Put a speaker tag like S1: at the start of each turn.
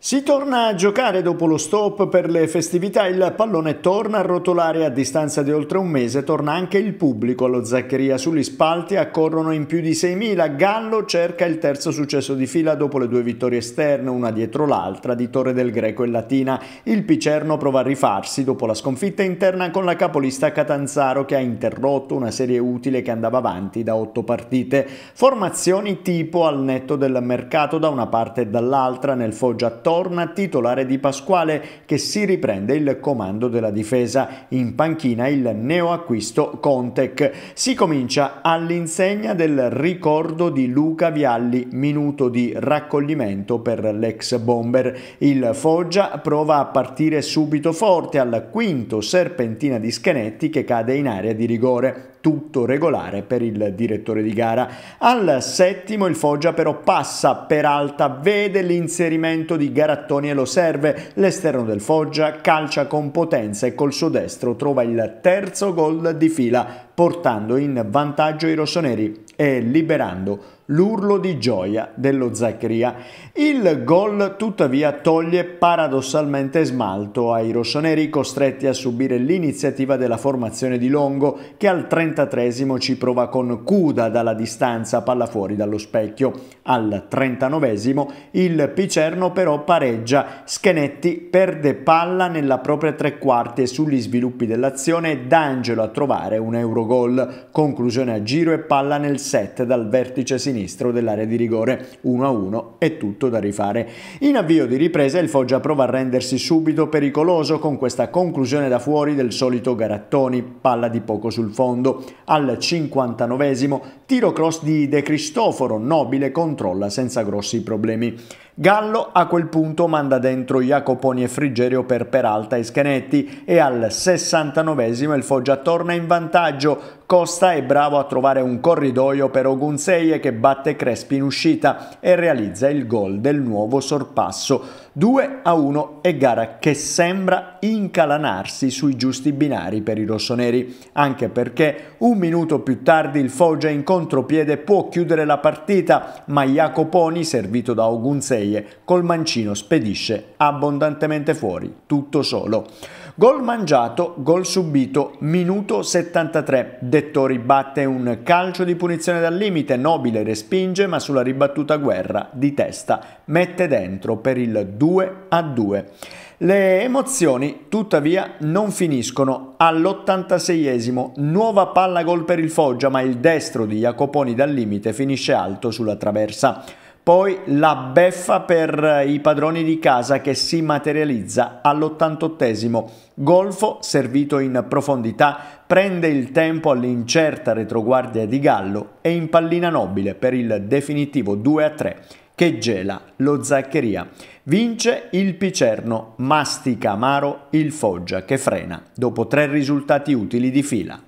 S1: Si torna a giocare dopo lo stop per le festività, il pallone torna a rotolare a distanza di oltre un mese, torna anche il pubblico allo Zaccheria, sugli spalti accorrono in più di 6.000, Gallo cerca il terzo successo di fila dopo le due vittorie esterne, una dietro l'altra, di Torre del Greco e Latina, il Picerno prova a rifarsi dopo la sconfitta interna con la capolista Catanzaro che ha interrotto una serie utile che andava avanti da otto partite, formazioni tipo al netto del mercato da una parte e dall'altra nel Foggia 14, torna titolare di Pasquale che si riprende il comando della difesa. In panchina il neoacquisto Contec. Si comincia all'insegna del ricordo di Luca Vialli, minuto di raccoglimento per l'ex bomber. Il Foggia prova a partire subito forte al quinto serpentina di Schenetti che cade in area di rigore tutto regolare per il direttore di gara. Al settimo il Foggia però passa per alta, vede l'inserimento di Garattoni e lo serve, l'esterno del Foggia calcia con potenza e col suo destro trova il terzo gol di fila portando in vantaggio i rossoneri e liberando l'urlo di gioia dello Zaccaria. Il gol tuttavia toglie paradossalmente smalto ai rossoneri costretti a subire l'iniziativa della formazione di Longo che al 33 ci prova con Cuda dalla distanza palla fuori dallo specchio. Al 39 il Picerno però pareggia, Schenetti perde palla nella propria tre quarti e sugli sviluppi dell'azione D'Angelo a trovare un Eurogol. Conclusione a giro e palla nel set dal vertice sinistro sinistro dell'area di rigore 1-1 è tutto da rifare. In avvio di ripresa il Foggia prova a rendersi subito pericoloso con questa conclusione da fuori del solito Garattoni, palla di poco sul fondo. Al 59 tiro cross di De Cristoforo, Nobile controlla senza grossi problemi. Gallo a quel punto manda dentro Jacoponi e Frigerio per Peralta e Schenetti e al 69esimo il Foggia torna in vantaggio. Costa è bravo a trovare un corridoio per Ogunseie che batte Crespi in uscita e realizza il gol del nuovo sorpasso. 2 a 1 e gara che sembra incalanarsi sui giusti binari per i rossoneri, anche perché un minuto più tardi il Foggia in contropiede può chiudere la partita, ma Jacoponi, servito da Ogunseie, serie, col mancino spedisce abbondantemente fuori, tutto solo. Gol mangiato, gol subito, minuto 73. Dettori batte un calcio di punizione dal limite, Nobile respinge ma sulla ribattuta guerra di testa mette dentro per il 2 a 2. Le emozioni tuttavia non finiscono. All'86esimo nuova palla gol per il Foggia ma il destro di Jacoponi dal limite finisce alto sulla traversa. Poi la beffa per eh, i padroni di casa che si materializza all'88esimo. Golfo, servito in profondità, prende il tempo all'incerta retroguardia di Gallo e in pallina nobile per il definitivo 2-3 che gela lo Zaccheria. Vince il Picerno, mastica amaro il Foggia che frena dopo tre risultati utili di fila.